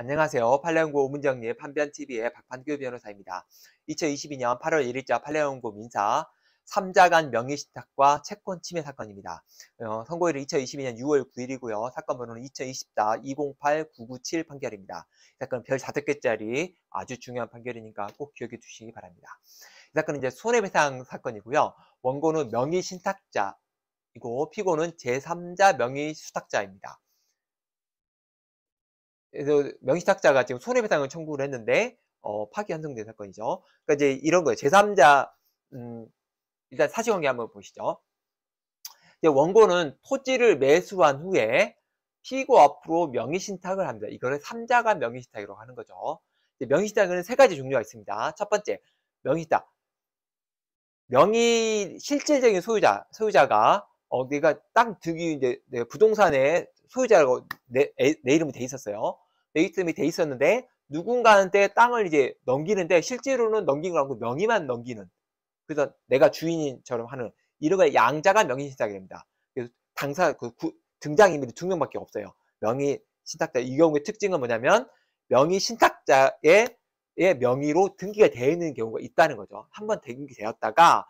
안녕하세요. 팔레온고 문정리의 판변TV의 박판규 변호사입니다. 2022년 8월 1일자 팔레온고 민사 3자간 명의신탁과 채권 침해 사건입니다. 어, 선고일은 2022년 6월 9일이고요. 사건 번호는 2024-208-997 판결입니다. 이 사건은 별 5개짜리 아주 중요한 판결이니까 꼭 기억해 두시기 바랍니다. 이 사건은 이제 손해배상 사건이고요. 원고는 명의신탁자이고 피고는 제3자 명의수탁자입니다. 그래서 명시탁자가 지금 손해배상을 청구를 했는데 어, 파기 환송된 사건이죠. 그러니까 이제 이런 거예요. 제3자 음, 일단 사실관계 한번 보시죠. 이제 원고는 토지를 매수한 후에 피고 앞으로 명의신탁을 합니다. 이거를 3자가 명의신탁이라고 하는 거죠. 명의신탁에는세 가지 종류가 있습니다. 첫 번째, 명의신탁. 명의 실질적인 소유자, 소유자가 어, 내가 그러니까 땅 득이 이제 부동산에 소유자라고 내, 내 이름이 돼 있었어요. 내 이름이 돼 있었는데 누군가한테 땅을 이제 넘기는데 실제로는 넘긴 거라고 명의만 넘기는 그래서 내가 주인처럼 하는 이런 걸 양자가 명의신탁이 됩니다. 그래서 당사 그 구, 등장인물이 두 명밖에 없어요. 명의신탁자 이 경우의 특징은 뭐냐면 명의신탁자의 명의로 등기가 되어 있는 경우가 있다는 거죠. 한 번 등기되었다가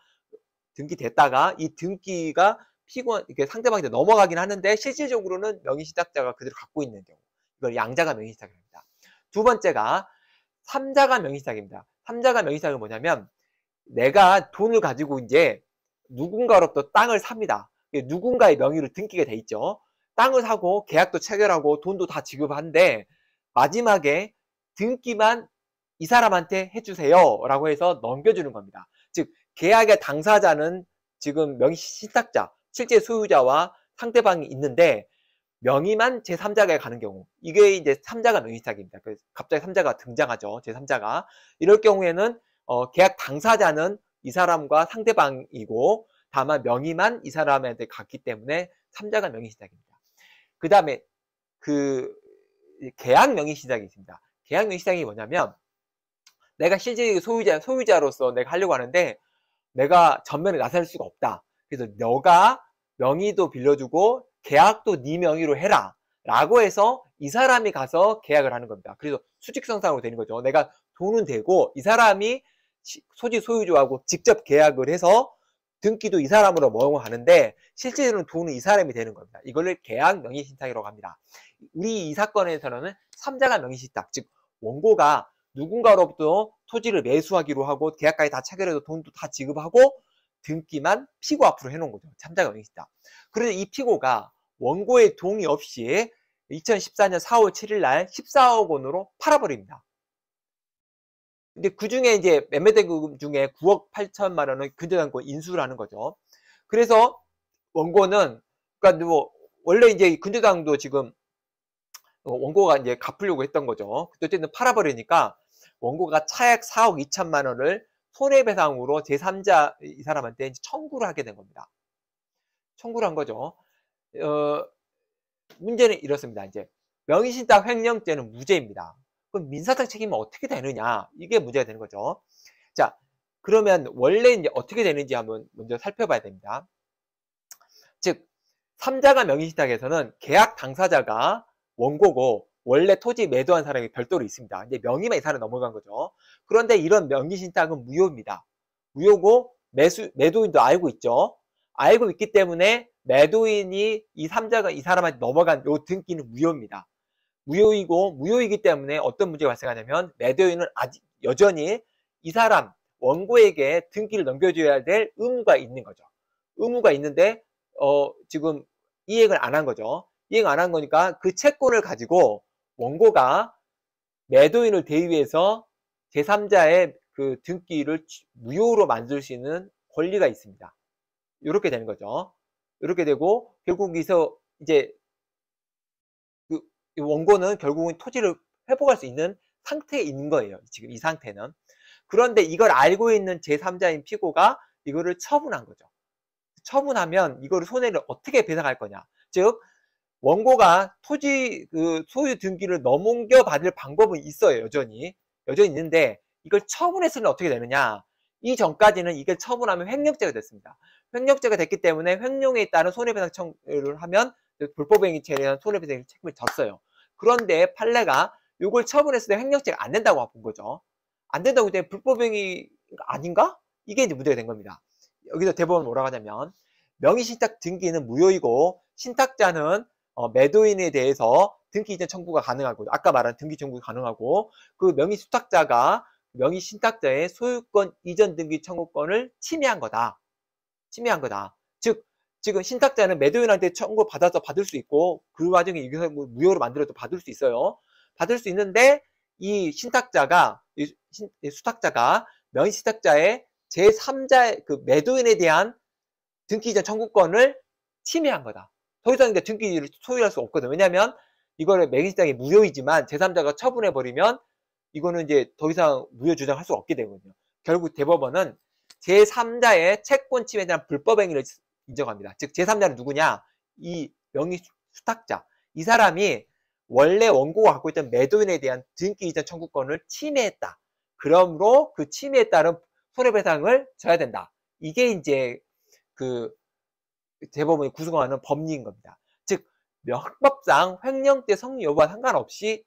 등기됐다가 이 등기가 피곤 이게 상대방한테 넘어가긴 하는데 실질적으로는 명의 시작자가 그대로 갖고 있는 경우 이걸 양자가 명의 시작입니다. 두 번째가 삼자가 명의 시작입니다. 삼자가 명의 시작은 뭐냐면 내가 돈을 가지고 이제 누군가로부터 땅을 삽니다. 누군가의 명의로 등기가 돼 있죠. 땅을 사고 계약도 체결하고 돈도 다 지급한데 마지막에 등기만 이 사람한테 해주세요 라고 해서 넘겨주는 겁니다. 즉 계약의 당사자는 지금 명의 시탁자 실제 소유자와 상대방이 있는데 명의만 제3자가 가는 경우 이게 이제 3자가 명의사기입니다. 그 갑자기 3자가 등장하죠. 제3자가 이럴 경우에는 어, 계약 당사자는 이 사람과 상대방이고 다만 명의만 이 사람한테 갔기 때문에 3자가 명의시작입니다. 그 다음에 그 계약 명의시작이 있습니다. 계약 명의시작이 뭐냐면 내가 실제 소유자, 소유자로서 내가 하려고 하는데 내가 전면에 나설 수가 없다. 그래서 너가 명의도 빌려주고 계약도 네 명의로 해라 라고 해서 이 사람이 가서 계약을 하는 겁니다. 그래서 수직선상으로 되는 거죠. 내가 돈은 되고 이 사람이 소지 소유주하고 직접 계약을 해서 등기도 이 사람으로 모용하는데 실제로는 돈은 이 사람이 되는 겁니다. 이걸 계약 명의신탁이라고 합니다. 우리 이 사건에서는 3자가 명의신탁, 즉 원고가 누군가로부터 토지를 매수하기로 하고 계약까지 다 체결해서 돈도 다 지급하고 등기만 피고 앞으로 해놓은 거죠. 참작용 이시다. 그래서 이 피고가 원고의 동의 없이 2014년 4월 7일 날 14억 원으로 팔아버립니다. 근데 그 중에 이제 매매대금 중에 9억 8천만 원은 근저당권 인수를 하는 거죠. 그래서 원고는 그러니까 뭐 원래 이제 근저당도 지금 원고가 이제 갚으려고 했던 거죠. 어쨌든 팔아버리니까 원고가 차액 4억 2천만 원을 손해배상으로 제3자 이 사람한테 이제 청구를 하게 된 겁니다. 청구를 한 거죠. 어, 문제는 이렇습니다. 이제 명의신탁 횡령죄는 무죄입니다. 그럼 민사상 책임은 어떻게 되느냐 이게 문제가 되는 거죠. 자 그러면 원래 이제 어떻게 되는지 한번 먼저 살펴봐야 됩니다. 즉 3자가 명의신탁에서는 계약 당사자가 원고고 원래 토지 매도한 사람이 별도로 있습니다. 이제 명의만 이사를 넘어간 거죠. 그런데 이런 명의 신탁은 무효입니다. 무효고 매수 매도인도 알고 있죠. 알고 있기 때문에 매도인이 이 삼자가 이 사람한테 넘어간 요 등기는 무효입니다. 무효이고 무효이기 때문에 어떤 문제가 발생하냐면 매도인은 아직 여전히 이 사람 원고에게 등기를 넘겨줘야 될 의무가 있는 거죠. 의무가 있는데 어 지금 이행을 안 한 거죠. 이행 안 한 거니까 그 채권을 가지고 원고가 매도인을 대위해서 제3자의 그 등기를 무효로 만들 수 있는 권리가 있습니다. 이렇게 되는 거죠. 이렇게 되고 결국 여서 이제 그 원고는 결국은 토지를 회복할 수 있는 상태에 있는 거예요. 지금 이 상태는. 그런데 이걸 알고 있는 제3자인 피고가 이거를 처분한 거죠. 처분하면 이거를 손해를 어떻게 배상할 거냐. 즉 원고가 토지 그 소유 등기를 넘겨 받을 방법은 있어요 여전히 여전히 있는데 이걸 처분했을 때 어떻게 되느냐 이 전까지는 이게 처분하면 횡령죄가 됐습니다 횡령죄가 됐기 때문에 횡령에 따른 손해배상 청구를 하면 불법행위에 대한 손해배상 책임을 졌어요 그런데 판례가 이걸 처분했을 때 횡령죄가 안 된다고 본 거죠 안 된다고 했더니 불법행위 아닌가? 이게 이제 문제가 된 겁니다 여기서 대법원 뭐라고 하냐면 명의신탁 등기는 무효이고 신탁자는 어, 매도인에 대해서 등기 이전 청구가 가능하고 아까 말한 등기 청구가 가능하고 그 명의 수탁자가 명의 신탁자의 소유권 이전 등기 청구권을 침해한 거다. 침해한 거다. 즉 지금 신탁자는 매도인한테 청구 받아서 받을 수 있고 그 와중에 유기 뭐 무효로 만들어도 받을 수 있어요. 받을 수 있는데 이 신탁자가 이 신, 이 수탁자가 명의 신탁자의 제3자그 매도인에 대한 등기 이전 청구권을 침해한 거다. 더 이상 니까 등기를 소유할 수 없거든. 요 왜냐면 하 이거를 매개시장이 무효이지만 제3자가 처분해 버리면 이거는 이제 더 이상 무효 주장할 수 없게 되거든요. 결국 대법원은 제3자의 채권 침해에 대한 불법 행위를 인정합니다. 즉 제3자는 누구냐? 이 명의 수탁자. 이 사람이 원래 원고가 갖고 있던 매도인에 대한 등기 이자 청구권을 침해했다. 그러므로 그 침해에 따른 손해배상을 져야 된다. 이게 이제 그 대법원이 구성하는 법리인 겁니다. 즉 명법상 횡령 때 성립 여부와 상관없이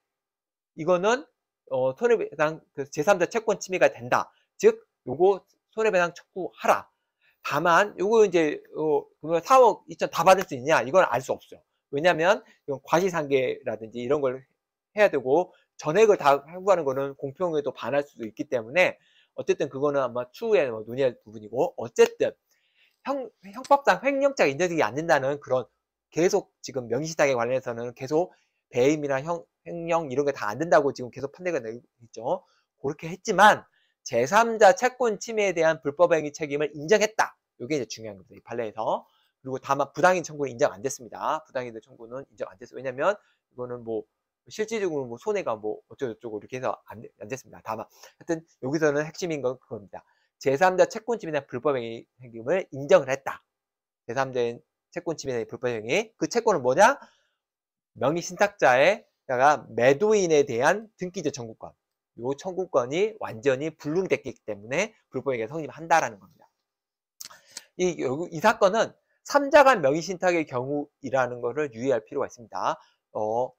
이거는 어, 손해배상 그 제3자 채권 침해가 된다. 즉 요거 손해배상 청구하라. 다만 요거 이제 어, 4억 2천 다 받을 수 있냐? 이건 알 수 없어요. 왜냐하면 이건 과시상계라든지 이런 걸 해야 되고 전액을 다 할부하는 거는 공평에도 반할 수도 있기 때문에 어쨌든 그거는 아마 추후에 뭐 논의할 부분이고 어쨌든 형, 형법상 횡령죄가 인정되지 않는다는 그런 계속 지금 명시당에 관련해서는 계속 배임이나 형, 횡령 이런 게 다 안 된다고 지금 계속 판례가 되고 있죠. 그렇게 했지만 제3자 채권 침해에 대한 불법행위 책임을 인정했다. 이게 이제 중요한 겁니다. 이 판례에서. 그리고 다만 부당인 청구는 인정 안 됐습니다. 부당인 청구는 인정 안 됐어요. 왜냐면 이거는 뭐 실질적으로 뭐 손해가 뭐 어쩌고저쩌고 이렇게 해서 안, 안 됐습니다. 다만 하여튼 여기서는 핵심인 건 그겁니다. 제3자 채권침해나 불법행위를 인정을 했다. 제3자 채권침해나 불법행위. 그 채권은 뭐냐? 명의신탁자의 매도인에 대한 등기제 청구권. 이 청구권이 완전히 불능됐기 때문에 불법행위가 성립한다라는 겁니다. 이, 이 사건은 3자 간 명의신탁의 경우이라는 것을 유의할 필요가 있습니다. 어,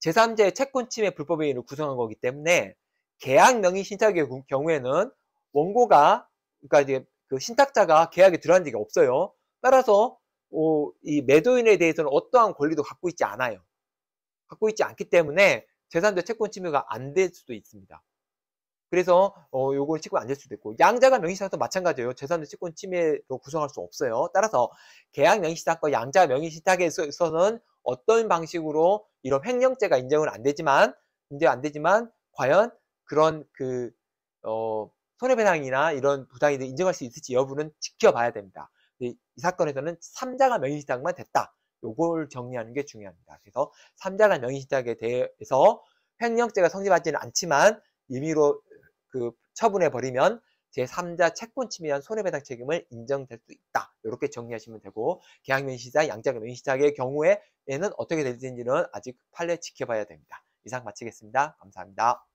제3자의 채권침해 불법행위를 구성한 거기 때문에 계약 명의신탁의 경우에는 원고가 그러니까 이제 그 신탁자가 계약에 들어간 적이 없어요. 따라서 오, 이 매도인에 대해서는 어떠한 권리도 갖고 있지 않아요. 갖고 있지 않기 때문에 재산도 채권 침해가 안 될 수도 있습니다. 그래서 어, 요건 채권 안 될 수도 있고 양자가 명의신탁도 마찬가지예요. 재산도 채권 침해로 구성할 수 없어요. 따라서 계약 명의신탁과 양자 명의신탁에 있어서는 어떤 방식으로 이런 횡령죄가 인정은 안 되지만 인정 안 되지만 과연 그런 그 어, 손해배상이나 이런 부당이 인정할 수 있을지 여부는 지켜봐야 됩니다. 이, 사건에서는 3자가 명의신탁만 됐다. 요걸 정리하는 게 중요합니다. 그래서 3자가 명의신탁에 대해서 횡령죄가 성립하지는 않지만 임의로 그 처분해 버리면 제3자 채권 침해한 손해배상 책임을 인정될 수 있다. 이렇게 정리하시면 되고 계약면시자, 양자금면시자의 경우에는 어떻게 될지는 아직 판례 지켜봐야 됩니다. 이상 마치겠습니다. 감사합니다.